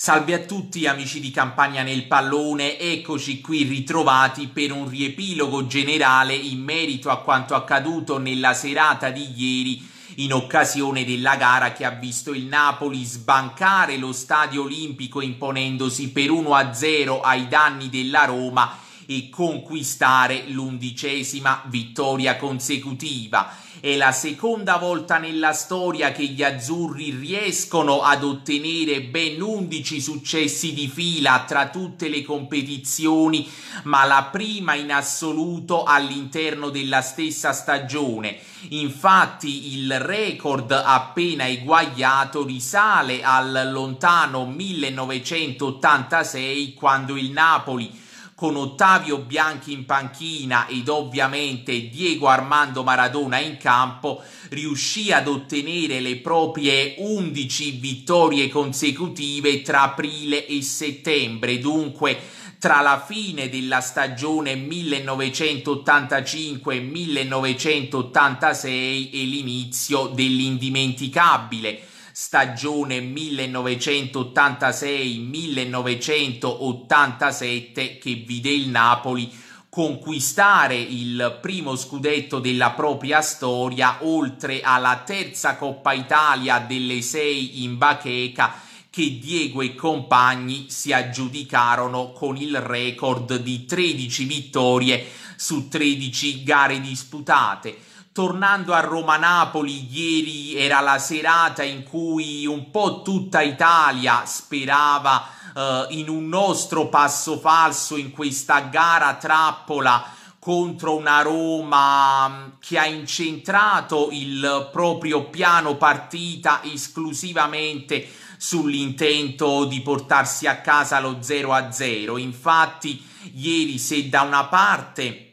Salve a tutti amici di Campagna nel Pallone, eccoci qui ritrovati per un riepilogo generale in merito a quanto accaduto nella serata di ieri in occasione della gara che ha visto il Napoli sbancare lo stadio olimpico imponendosi per 1-0 ai danni della Roma e conquistare l'undicesima vittoria consecutiva. È la seconda volta nella storia che gli azzurri riescono ad ottenere ben 11 successi di fila tra tutte le competizioni, ma la prima in assoluto all'interno della stessa stagione. Infatti il record appena eguagliato risale al lontano 1986 quando il Napoli con Ottavio Bianchi in panchina ed ovviamente Diego Armando Maradona in campo, riuscì ad ottenere le proprie 11 vittorie consecutive tra aprile e settembre, dunque tra la fine della stagione 1985-1986 e l'inizio dell'indimenticabile stagione 1986-1987 che vide il Napoli conquistare il primo scudetto della propria storia oltre alla terza Coppa Italia delle sei in bacheca che Diego e compagni si aggiudicarono con il record di 13 vittorie su 13 gare disputate tornando a Roma-Napoli, ieri era la serata in cui un po' tutta Italia sperava eh, in un nostro passo falso in questa gara trappola contro una Roma mm, che ha incentrato il proprio piano partita esclusivamente sull'intento di portarsi a casa lo 0-0. Infatti ieri se da una parte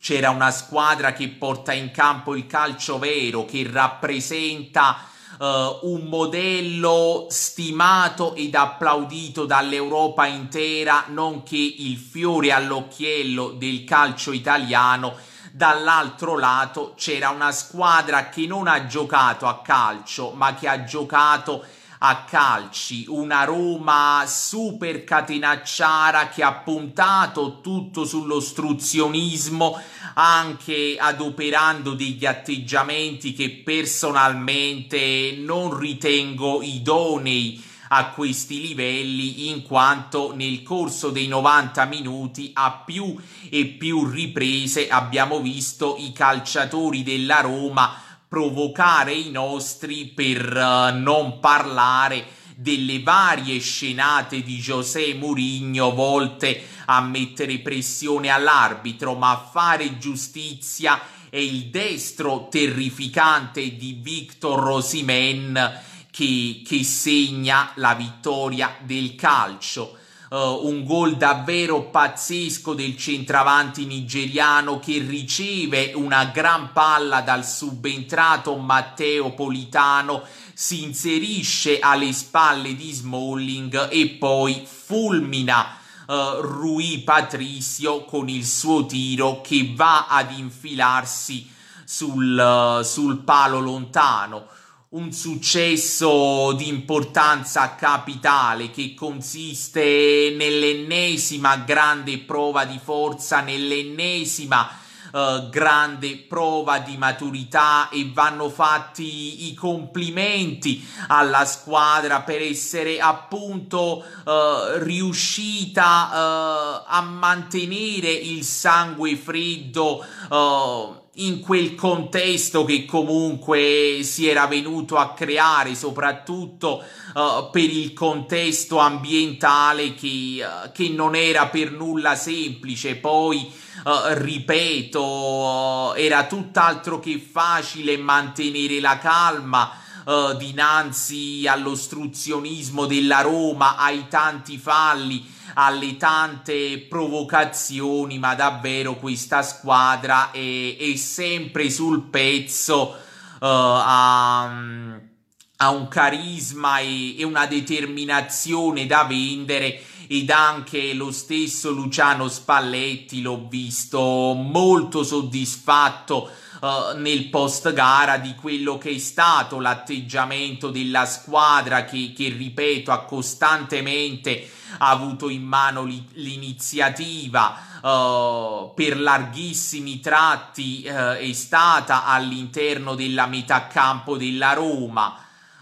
c'era una squadra che porta in campo il calcio vero, che rappresenta Uh, un modello stimato ed applaudito dall'Europa intera, nonché il fiore all'occhiello del calcio italiano. Dall'altro lato c'era una squadra che non ha giocato a calcio, ma che ha giocato a a calci, una Roma super catenacciara che ha puntato tutto sull'ostruzionismo anche adoperando degli atteggiamenti che personalmente non ritengo idonei a questi livelli in quanto nel corso dei 90 minuti a più e più riprese abbiamo visto i calciatori della Roma provocare i nostri per eh, non parlare delle varie scenate di José Mourinho volte a mettere pressione all'arbitro, ma a fare giustizia è il destro terrificante di Victor Rosimen che, che segna la vittoria del calcio uh, un gol davvero pazzesco del centravanti nigeriano che riceve una gran palla dal subentrato Matteo Politano si inserisce alle spalle di Smalling e poi fulmina uh, Rui Patricio con il suo tiro che va ad infilarsi sul, uh, sul palo lontano un successo di importanza capitale che consiste nell'ennesima grande prova di forza, nell'ennesima eh, grande prova di maturità e vanno fatti i complimenti alla squadra per essere appunto eh, riuscita eh, a mantenere il sangue freddo eh, in quel contesto che comunque si era venuto a creare, soprattutto uh, per il contesto ambientale che, uh, che, non era per nulla semplice. Poi, uh, ripeto, era tutt'altro che facile mantenere la calma eh, dinanzi all'ostruzionismo della Roma, ai tanti falli, alle tante provocazioni, ma davvero questa squadra è, è sempre sul pezzo, eh, ha, ha, un carisma e, e una determinazione da vendere ed anche lo stesso Luciano Spalletti l'ho visto molto soddisfatto eh, nel post gara di quello che è stato l'atteggiamento della squadra che, che ripeto, ha costantemente avuto in mano li, l'iniziativa. Uh, per larghissimi tratti uh, è stata all'interno della metà campo della Roma.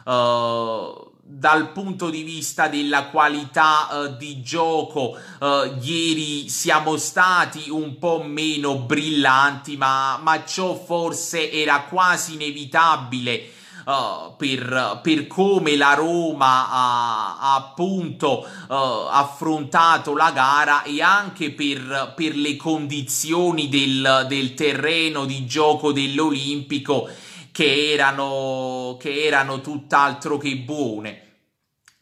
Uh, dal punto di vista della qualità eh, di gioco, eh, ieri siamo stati un po' meno brillanti, ma, ma ciò forse era quasi inevitabile. Uh, per, per, come la Roma ha, ha appunto uh, affrontato la gara e anche per, per le condizioni del, del terreno di gioco dell'Olimpico che erano, che erano tutt'altro che buone.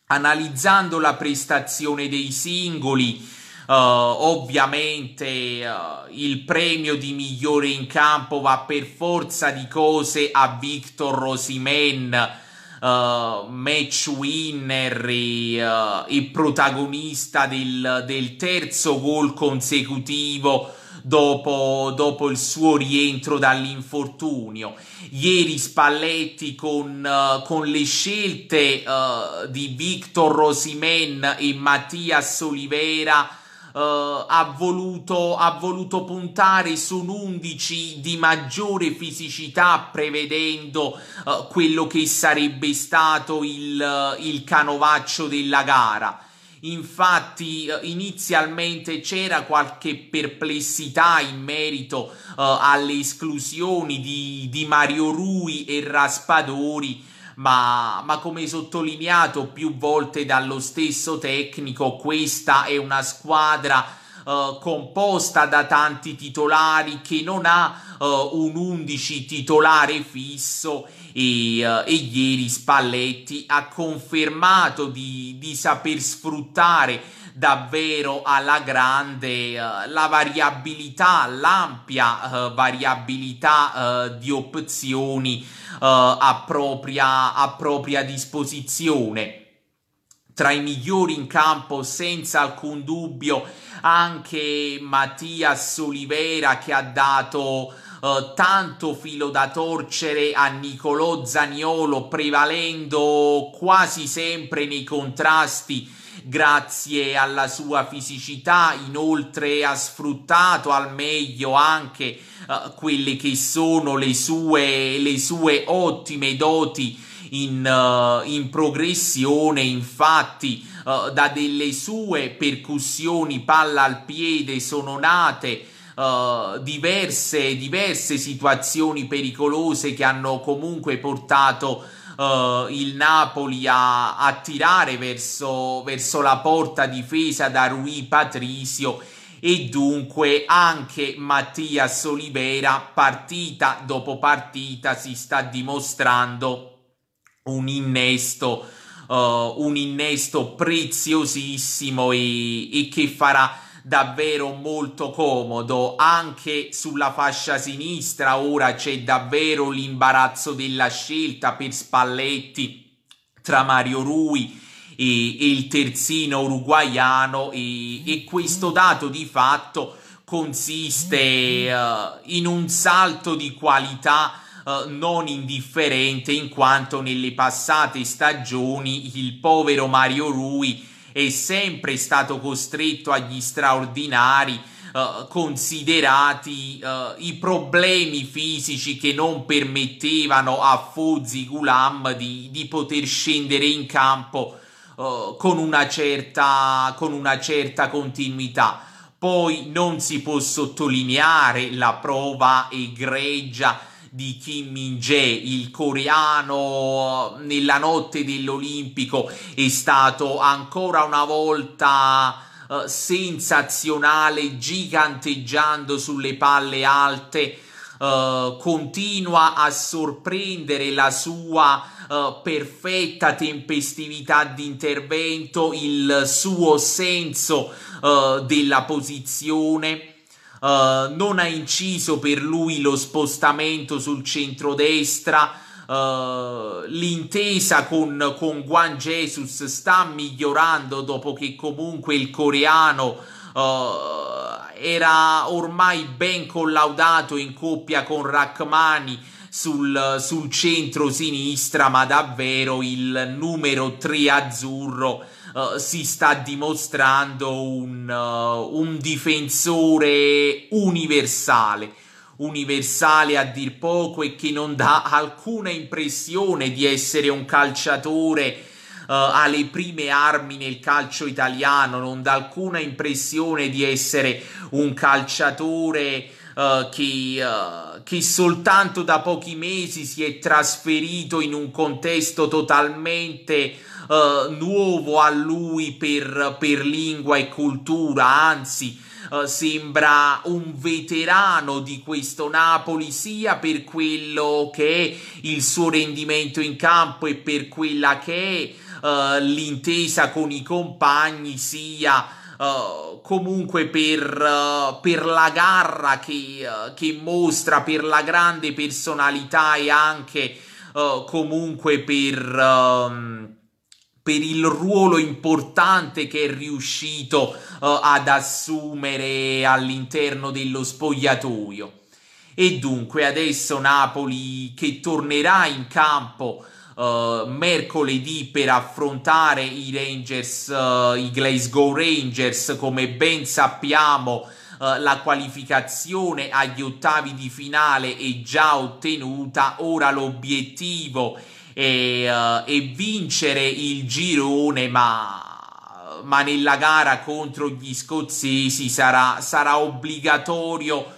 Analizzando la prestazione dei singoli, Uh, ovviamente uh, il premio di migliore in campo va per forza di cose a Victor Rosimen, uh, eh, match winner e, e protagonista del, del terzo gol consecutivo dopo, dopo il suo rientro dall'infortunio. Ieri Spalletti con, uh, con le scelte uh, di Victor Rosimen e Mattias Olivera uh, ha, voluto, ha voluto puntare su un 11 di maggiore fisicità prevedendo quello che sarebbe stato il, il canovaccio della gara Infatti eh, inizialmente c'era qualche perplessità in merito uh, alle esclusioni di, di, Mario Rui e Raspadori, ma, ma come sottolineato più volte dallo stesso tecnico, questa è una squadra Uh, composta da tanti titolari che non ha uh, un 11 titolare fisso e, uh, e ieri Spalletti ha confermato di, di saper sfruttare davvero alla grande uh, la variabilità, l'ampia uh, variabilità uh, di opzioni a propria, a propria disposizione tra i migliori in campo senza alcun dubbio anche Mattias Olivera che ha dato eh, tanto filo da torcere a Nicolò Zaniolo, prevalendo quasi sempre nei contrasti grazie alla sua fisicità, inoltre ha sfruttato al meglio anche uh, quelle che sono le sue, le sue ottime doti in, uh, in progressione, infatti uh, da delle sue percussioni palla al piede sono nate uh, diverse, diverse situazioni pericolose che hanno comunque portato Uh, il Napoli a, a tirare verso, verso, la porta difesa da Rui Patricio e dunque anche Mattias Olivera partita dopo partita si sta dimostrando un innesto, uh, un innesto preziosissimo e, e che farà davvero molto comodo. Anche sulla fascia sinistra ora c'è davvero l'imbarazzo della scelta per Spalletti tra Mario Rui e, e il terzino uruguaiano e, e questo dato di fatto consiste uh, in un salto di qualità uh, non indifferente in quanto nelle passate stagioni il povero Mario Rui è sempre stato costretto agli straordinari eh, considerati eh, i problemi fisici che non permettevano a Fozzi Gulam di, di poter scendere in campo eh, con, una certa, con una certa continuità. Poi non si può sottolineare la prova egregia di Kim Min-jae, il coreano nella notte dell'Olimpico è stato ancora una volta uh, sensazionale, giganteggiando sulle palle alte. Uh, continua a sorprendere la sua uh, perfetta tempestività di intervento, il suo senso uh, della posizione Uh, non ha inciso per lui lo spostamento sul centrodestra. Uh, l'intesa con, con Guan Jesus sta migliorando dopo che comunque il coreano uh, era ormai ben collaudato in coppia con Rachmani sul, sul centro-sinistra, ma davvero il numero 3 azzurro eh, si sta dimostrando un, uh, un difensore universale universale a dir poco e che non dà alcuna impressione di essere un calciatore uh, alle prime armi nel calcio italiano, non dà alcuna impressione di essere un calciatore uh, che, uh, che soltanto da pochi mesi si è trasferito in un contesto totalmente Uh, nuovo a lui per, per, lingua e cultura, anzi. Uh, sembra un veterano di questo Napoli sia per quello che è il suo rendimento in campo e per quella che è uh, l'intesa con i compagni sia uh, comunque per, uh, per, la garra che, uh, che, mostra, per la grande personalità e anche comunque per, um, per, il ruolo importante che è riuscito ad assumere all'interno dello spogliatoio. E dunque adesso Napoli che tornerà in campo uh, mercoledì per affrontare i Rangers, uh, i Glasgow Rangers, come ben sappiamo. Eh, la qualificazione agli ottavi di finale è già ottenuta, ora l'obiettivo è, è vincere il girone, ma ma nella gara contro gli scozzesi sarà, sarà obbligatorio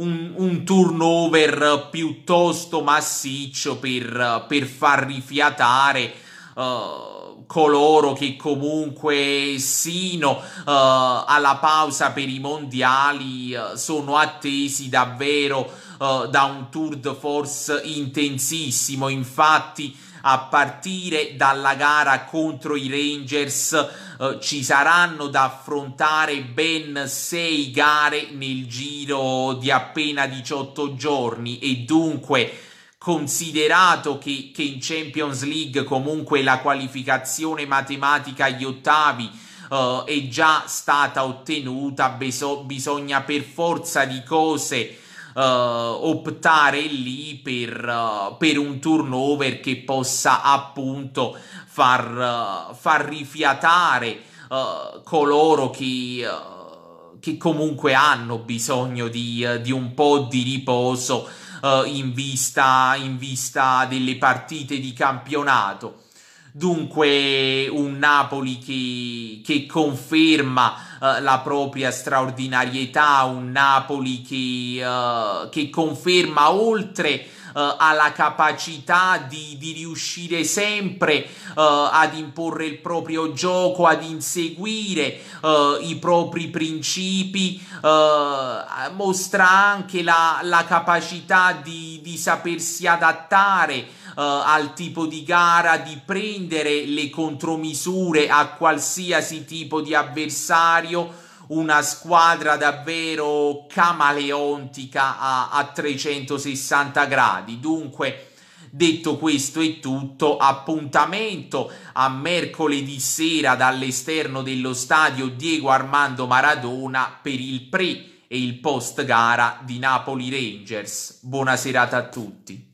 un, un turnover piuttosto massiccio per, per far rifiatare uh, coloro che comunque sino uh, alla pausa per i mondiali uh, sono attesi davvero da un tour de force intensissimo. Infatti a partire dalla gara contro i Rangers eh, ci saranno da affrontare ben sei gare nel giro di appena 18 giorni e dunque considerato che, che in Champions League comunque la qualificazione matematica agli ottavi Uh, è già stata ottenuta, beso- bisogna per forza di cose uh, optare lì per, uh, per, un turnover che possa appunto far, eh, far rifiatare coloro che che comunque hanno bisogno di, di un po' di riposo uh, in, vista, in, vista, delle partite di campionato. Dunque un Napoli che, che conferma eh, la propria straordinarietà, un Napoli che, eh, che conferma oltre uh, ha la capacità di, di riuscire sempre uh, ad imporre il proprio gioco, ad inseguire uh, i propri principi, mostra anche la, la capacità di, di, sapersi adattare al tipo di gara, di prendere le contromisure a qualsiasi tipo di avversario una squadra davvero camaleontica a, a 360 gradi. Dunque, Detto questo è tutto, appuntamento a mercoledì sera dall'esterno dello stadio Diego Armando Maradona per il pre e il post gara di Napoli Rangers. Buona serata a tutti.